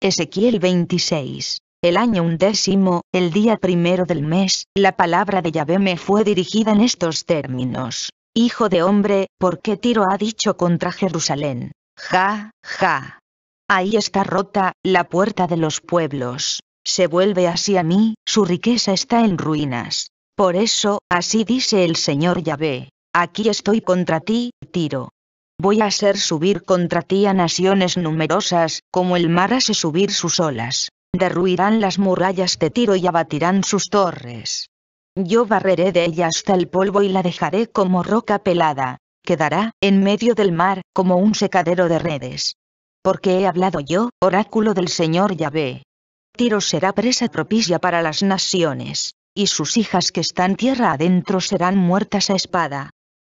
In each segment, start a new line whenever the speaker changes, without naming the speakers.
Ezequiel 26. El año undécimo, el día primero del mes, la palabra de Yahvé me fue dirigida en estos términos. Hijo de hombre, ¿por qué Tiro ha dicho contra Jerusalén? Ja, ja. Ahí está rota, la puerta de los pueblos. Se vuelve así a mí, su riqueza está en ruinas. Por eso, así dice el Señor Yahvé. Aquí estoy contra ti, Tiro, Voy a hacer subir contra ti a naciones numerosas, como el mar hace subir sus olas. Derruirán las murallas de Tiro y abatirán sus torres. Yo barreré de ella hasta el polvo y la dejaré como roca pelada. Quedará, en medio del mar, como un secadero de redes. Porque he hablado yo, oráculo del Señor Yahvé. Tiro será presa propicia para las naciones, y sus hijas que están tierra adentro serán muertas a espada.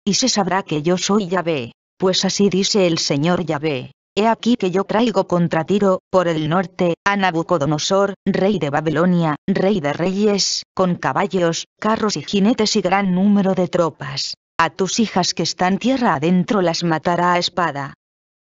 Y se sabrá que yo soy Yahvé. Pues así dice el Señor Yahvé, He aquí que yo traigo contra Tiro, por el norte, a Nabucodonosor, rey de Babilonia, rey de reyes, con caballos, carros y jinetes y gran número de tropas. A tus hijas que están tierra adentro las matará a espada.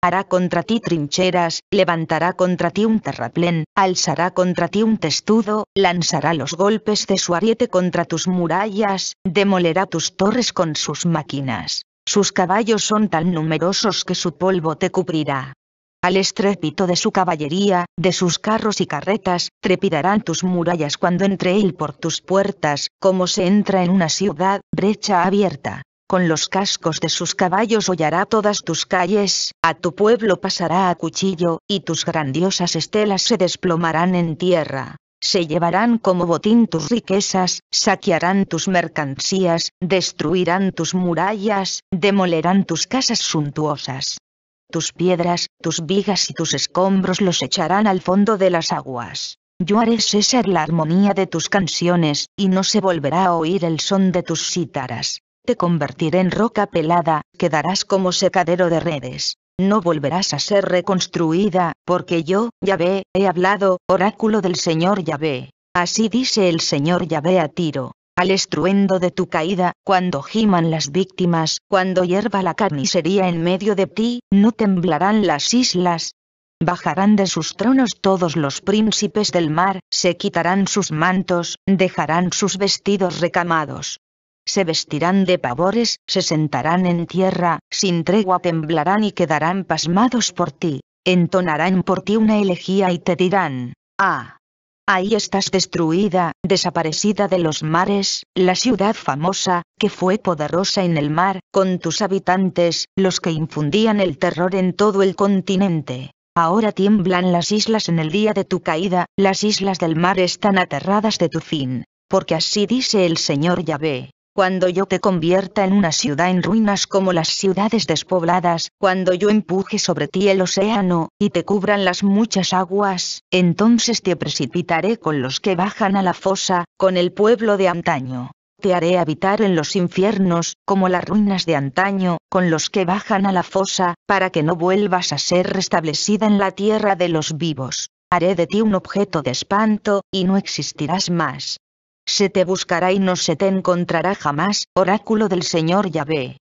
Hará contra ti trincheras, levantará contra ti un terraplén, alzará contra ti un testudo, lanzará los golpes de su ariete contra tus murallas, demolerá tus torres con sus máquinas sus caballos son tan numerosos que su polvo te cubrirá. Al estrépito de su caballería, de sus carros y carretas, trepidarán tus murallas cuando entre él por tus puertas, como se entra en una ciudad, brecha abierta con los cascos de sus caballos hollará todas tus calles, a tu pueblo pasará a cuchillo, y tus grandiosas estelas se desplomarán en tierra se llevarán como botín tus riquezas, saquearán tus mercancías, destruirán tus murallas, demolerán tus casas suntuosas. Tus piedras, tus vigas y tus escombros los echarán al fondo de las aguas. Yo haré cesar la armonía de tus canciones, y no se volverá a oír el son de tus cítaras. Te convertiré en roca pelada, quedarás como secadero de redes no volverás a ser reconstruida, porque yo, Yahvé, he hablado, oráculo del Señor Yahvé. Así dice el Señor Yahvé a Tiro. Al estruendo de tu caída, cuando giman las víctimas, cuando hierva la carnicería en medio de ti, no temblarán las islas. Bajarán de sus tronos todos los príncipes del mar, se quitarán sus mantos, dejarán sus vestidos recamados se vestirán de pavores, se sentarán en tierra, sin tregua temblarán y quedarán pasmados por ti, entonarán por ti una elegía y te dirán, ah. Ahí estás destruida, desaparecida de los mares, la ciudad famosa, que fue poderosa en el mar, con tus habitantes, los que infundían el terror en todo el continente. Ahora tiemblan las islas en el día de tu caída, las islas del mar están aterradas de tu fin, porque así dice el Señor Yahvé, cuando yo te convierta en una ciudad en ruinas como las ciudades despobladas, cuando yo empuje sobre ti el océano, y te cubran las muchas aguas, entonces te precipitaré con los que bajan a la fosa, con el pueblo de antaño. Te haré habitar en los infiernos, como las ruinas de antaño, con los que bajan a la fosa, para que no vuelvas a ser restablecida en la tierra de los vivos haré de ti un objeto de espanto, y no existirás más se te buscará y no se te encontrará jamás, oráculo del Señor Yahvé.